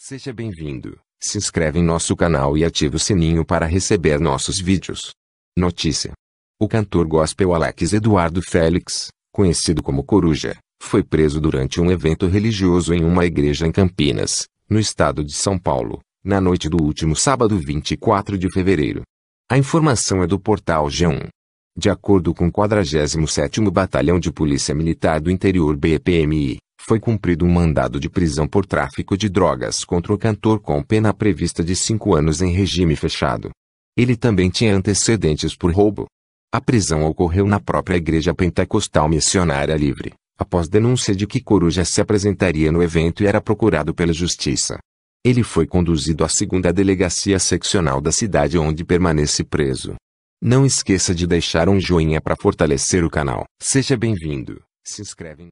Seja bem-vindo, se inscreve em nosso canal e ative o sininho para receber nossos vídeos. Notícia: O cantor gospel Alex Eduardo Félix, conhecido como Coruja, foi preso durante um evento religioso em uma igreja em Campinas, no estado de São Paulo, na noite do último sábado 24 de fevereiro. A informação é do portal G1. De acordo com o 47º Batalhão de Polícia Militar do Interior BPMI, foi cumprido um mandado de prisão por tráfico de drogas contra o cantor com pena prevista de cinco anos em regime fechado. Ele também tinha antecedentes por roubo. A prisão ocorreu na própria Igreja Pentecostal Missionária Livre, após denúncia de que Coruja se apresentaria no evento e era procurado pela justiça. Ele foi conduzido à segunda delegacia seccional da cidade onde permanece preso. Não esqueça de deixar um joinha para fortalecer o canal. Seja bem-vindo. Se inscreve.